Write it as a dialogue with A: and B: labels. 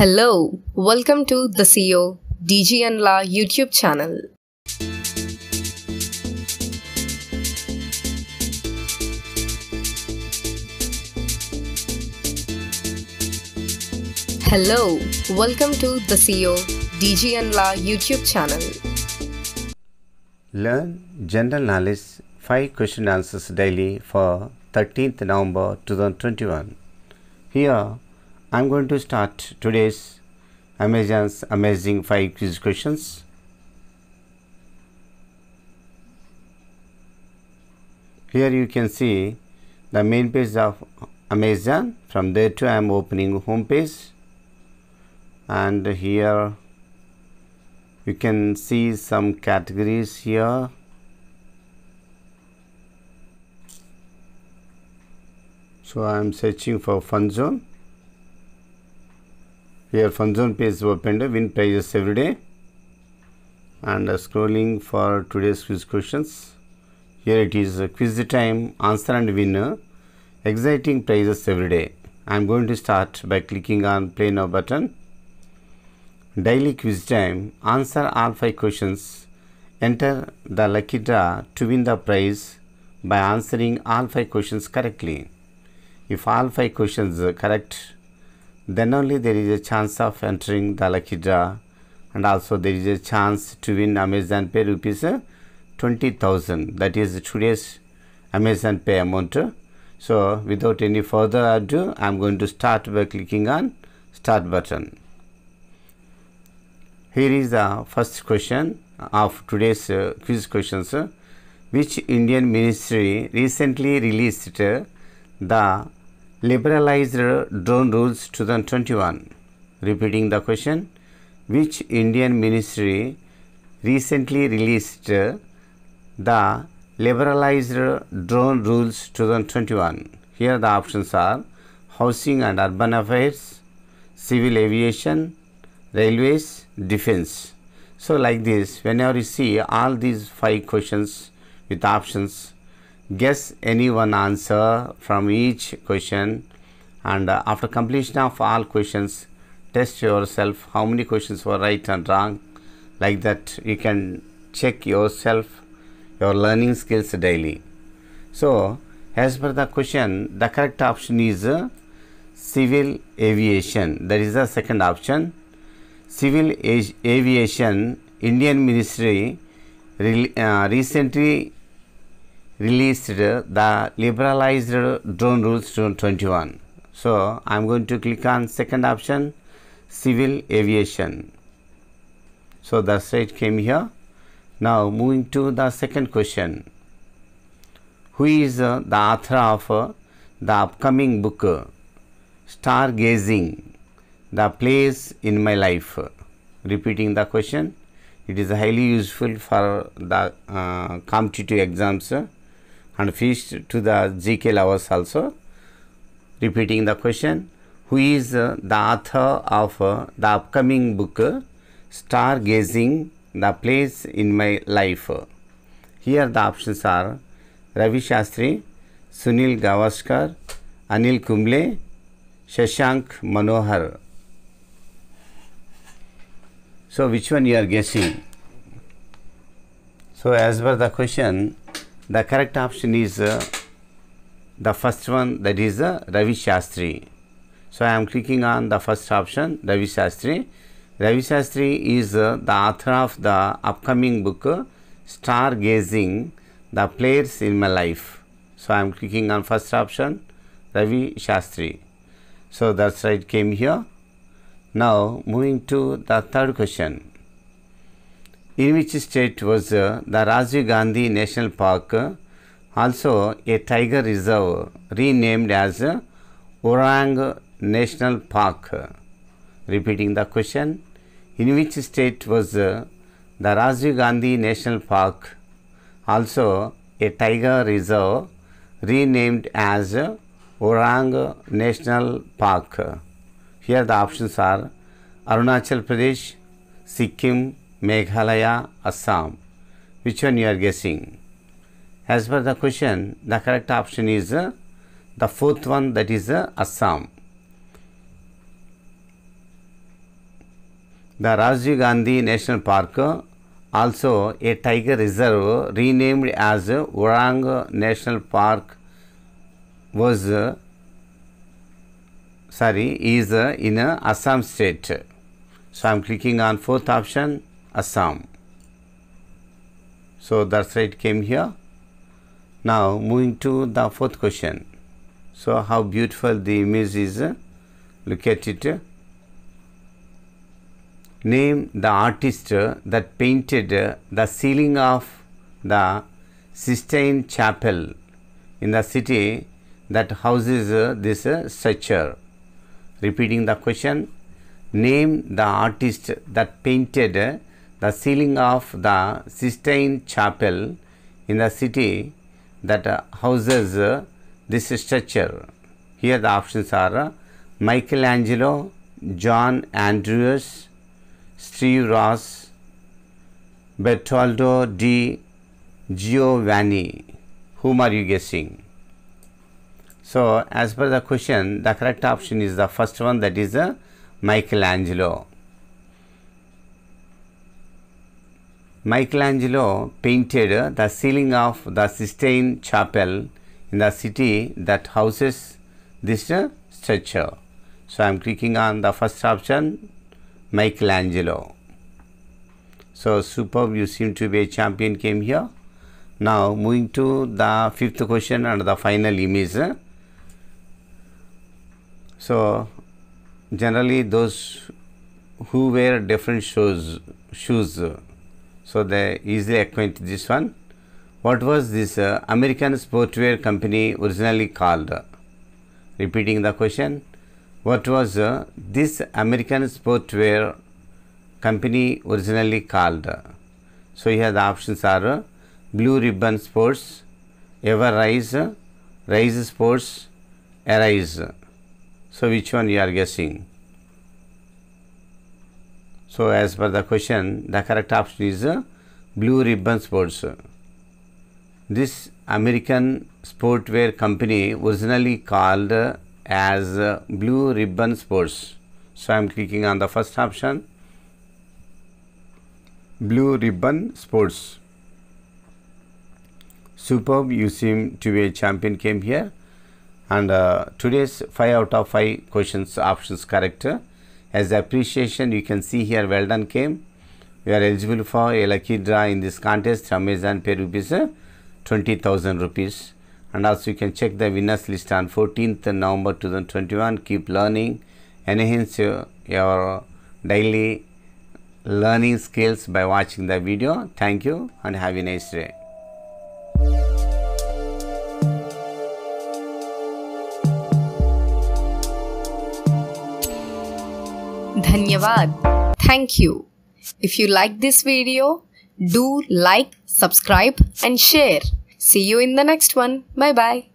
A: Hello, welcome to the CEO and La YouTube channel. Hello, welcome to the CEO and La YouTube channel. Learn general knowledge 5 question answers daily for 13th November 2021. Here I'm going to start today's Amazon's amazing 5 quiz questions. Here you can see the main page of Amazon. From there to I am opening home page and here you can see some categories here so I am searching for fun zone here fun zone page is opened. Win prizes every day. And uh, scrolling for today's quiz questions. Here it is uh, quiz time. Answer and winner. Exciting prizes every day. I am going to start by clicking on play now button. Daily quiz time. Answer all five questions. Enter the lucky draw to win the prize by answering all five questions correctly. If all five questions correct, then only there is a chance of entering the lucky draw and also there is a chance to win Amazon Pay rupees uh, 20,000 that is today's Amazon Pay amount. So without any further ado I am going to start by clicking on start button. Here is the first question of today's uh, quiz questions. Uh, which Indian ministry recently released the liberalized drone rules 2021. Repeating the question, which Indian ministry recently released the liberalized drone rules 2021? Here the options are housing and urban affairs, civil aviation, railways, defense. So like this, whenever you see all these five questions with options, guess any one answer from each question and uh, after completion of all questions test yourself how many questions were right and wrong like that you can check yourself your learning skills daily so as per the question the correct option is uh, civil aviation that is the second option civil aviation indian ministry uh, recently released the liberalized drone rules 21. So, I am going to click on second option civil aviation. So, the slide came here. Now, moving to the second question. Who is uh, the author of uh, the upcoming book uh, Stargazing, the place in my life? Repeating the question, it is highly useful for the uh, competitive exams and feast to the GK lovers also. Repeating the question, who is uh, the author of uh, the upcoming book Stargazing the Place in My Life? Here the options are Ravi Shastri, Sunil Gavaskar, Anil Kumble, Shashank Manohar. So which one you are guessing? So as per the question, the correct option is uh, the first one that is uh, Ravi Shastri. So I am clicking on the first option Ravi Shastri. Ravi Shastri is uh, the author of the upcoming book uh, Stargazing The Players in My Life. So I am clicking on first option Ravi Shastri. So that's right came here. Now moving to the third question in which state was uh, the Rajiv Gandhi National Park, also a tiger reserve renamed as Orang National Park. Repeating the question, in which state was the Rajiv Gandhi National Park, also a tiger reserve renamed as Orang National Park? Here the options are Arunachal Pradesh, Sikkim, Meghalaya, Assam. Which one you are guessing? As per the question, the correct option is uh, the fourth one that is uh, Assam. The Rajiv Gandhi National Park, uh, also a tiger reserve renamed as Orang uh, National Park, was uh, sorry is in Assam state. So I am clicking on fourth option. Assam. So that's why it came here. Now moving to the fourth question. So how beautiful the image is. Uh, look at it. Name the artist uh, that painted uh, the ceiling of the Sistine Chapel in the city that houses this structure. Repeating the question, name the artist that painted the ceiling of the Sistine Chapel in the city that houses uh, this structure. Here the options are uh, Michelangelo, John Andrews, Steve Ross, Bertoldo di Giovanni. Whom are you guessing? So, as per the question, the correct option is the first one that is uh, Michelangelo. Michelangelo painted the ceiling of the Sistine Chapel in the city that houses this structure. So, I am clicking on the first option Michelangelo. So, superb, you seem to be a champion came here. Now, moving to the fifth question and the final image. So, generally those who wear different shoes, shoes so, they easily acquaint this one. What was this uh, American sportswear company originally called? Repeating the question. What was uh, this American sportswear company originally called? So, here the options are uh, Blue Ribbon Sports, Ever Rise, Rise Sports, Arise. So, which one you are guessing? So, as per the question, the correct option is uh, Blue Ribbon Sports. This American sportswear company originally called uh, as uh, Blue Ribbon Sports. So, I am clicking on the first option Blue Ribbon Sports. Superb, you seem to be a champion came here and uh, today's 5 out of 5 questions options correct as appreciation you can see here well done came you are eligible for a lucky draw in this contest amazon pay rupees uh, 20000 rupees and also you can check the winners list on 14th november 2021 keep learning enhance your daily learning skills by watching the video thank you and have a nice day Dhanyavad. Thank you. If you like this video, do like, subscribe and share. See you in the next one. Bye bye.